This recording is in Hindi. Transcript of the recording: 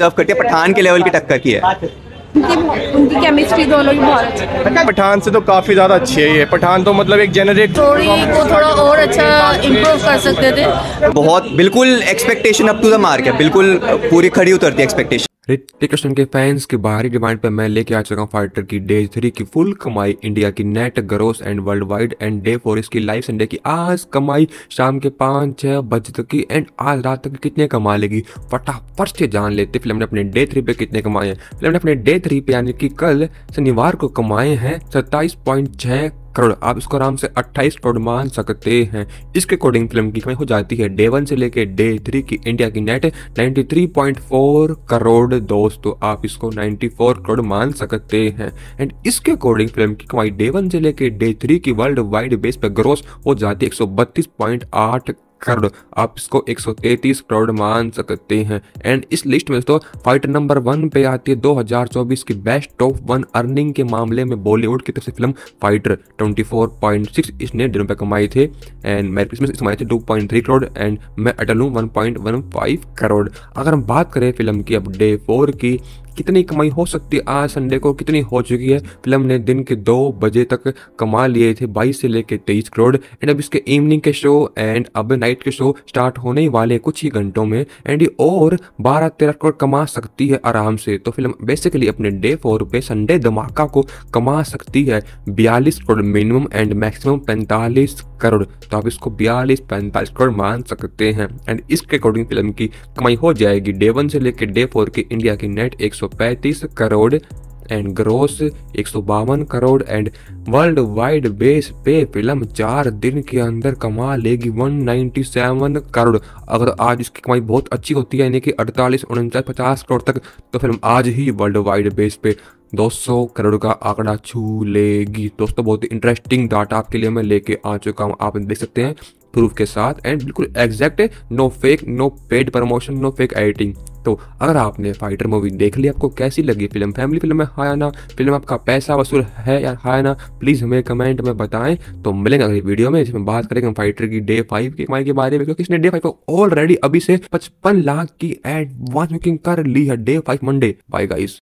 सर्व करती है पठान के लेवल की टक्कर की है उनकी केमिस्ट्री दोनों की बहुत अच्छी अच्छा, पठान से तो काफ़ी ज़्यादा अच्छी है ये पठान तो मतलब एक जेनरेट स्टोरी को थोड़ा और अच्छा इम्प्रूव कर सकते थे बहुत बिल्कुल expectation up to the mark है बिल्कुल पूरी खड़ी उतरती है एक्सपेक्टेशन ऋतिक रोशन के फैंस की बाहरी डिमांड पर मैं लेके आ चुका हूँ फाइटर की डे थ्री की फुल कमाई इंडिया की net gross and worldwide and day four इसकी लाइफ संडे की आज कमाई शाम के पाँच छः बजे तक की एंड आज रात तक कितने कमा लेगी फटाफट से जान लेते फिल्म ने अपने डे थ्री पे कितने कमाए हैं फिल्म ने अपने डे थ्री पे यानी कि कल शनिवार को कमाए हैं सत्ताईस पॉइंट करोड़ आप इसको आराम से 28 करोड़ मान सकते हैं इसके अकॉर्डिंग फिल्म की कमाई हो जाती है डे वन से लेके डे थ्री की इंडिया की नेट 93.4 करोड़ दोस्तों आप इसको 94 करोड़ मान सकते हैं एंड इसके अकॉर्डिंग फिल्म की कमाई डे वन से लेके डे थ्री की वर्ल्ड वाइड बेस पर ग्रोस हो जाती है एक करोड़ आप इसको 133 करोड़ मान सकते हैं एंड इस लिस्ट में दोस्तों फाइट नंबर वन पे आती है 2024 की बेस्ट टॉप वन अर्निंग के मामले में बॉलीवुड की तरफ से फिल्म फाइटर 24.6 इसने दिनों पे कमाई थे एंड मैरी क्रिसमस इसमें थे 2.3 करोड़ एंड मैं अटल हूँ 1.15 करोड़ अगर हम बात करें फिल्म की अब डे फोर की कितनी कमाई हो सकती है आज संडे को कितनी हो चुकी है फिल्म ने दिन के दो बजे तक कमा लिए थे बाईस से लेकर तेईस करोड़ एंड अब इसके इवनिंग के शो एंड अब नाइट के शो स्टार्ट होने वाले कुछ ही घंटों में एंड और बारह तेरह करोड़ कमा सकती है आराम से तो फिल्म बेसिकली अपने डे फोर पे संडे धमाका को कमा सकती है बयालीस करोड़ मिनिमम एंड मैक्सिमम पैंतालीस करोड़ तो आप इसको बयालीस पैंतालीस करोड़ मान सकते हैं एंड इसके अकॉर्डिंग फिल्म की कमाई हो जाएगी डे वन से लेकर डे फोर की इंडिया की नेट एक करोड़ एंड ग्रोस एक crore and worldwide base पे फिल्म चार दिन के अंदर कमा लेगी 197 करोड़ अगर आज इसकी कमाई बहुत अच्छी होती है यानी कि अड़तालीस उनचास पचास करोड़ तक तो फिल्म आज ही वर्ल्ड वाइड बेस पे 200 करोड़ का आंकड़ा छू लेगी दोस्तों बहुत ही इंटरेस्टिंग डाटा आपके लिए मैं लेके आ चुका हूँ आप देख सकते हैं प्रूफ के साथ एंड बिल्कुल exact no fake no paid promotion no fake editing तो अगर आपने फाइटर मूवी देख ली आपको कैसी लगी फिल्म फैमिली फिल्म है हाया ना फिल्म आपका पैसा वसूल है या हाया ना प्लीज़ हमें कमेंट में बताएं तो मिलेंगे अगली वीडियो में जिसमें बात करेंगे हम फाइटर की डे फाइव की कमाई के बारे में क्योंकि इसने डे फाइव को ऑलरेडी अभी से पचपन लाख की एडवांस बुकिंग कर ली है day five Monday bye guys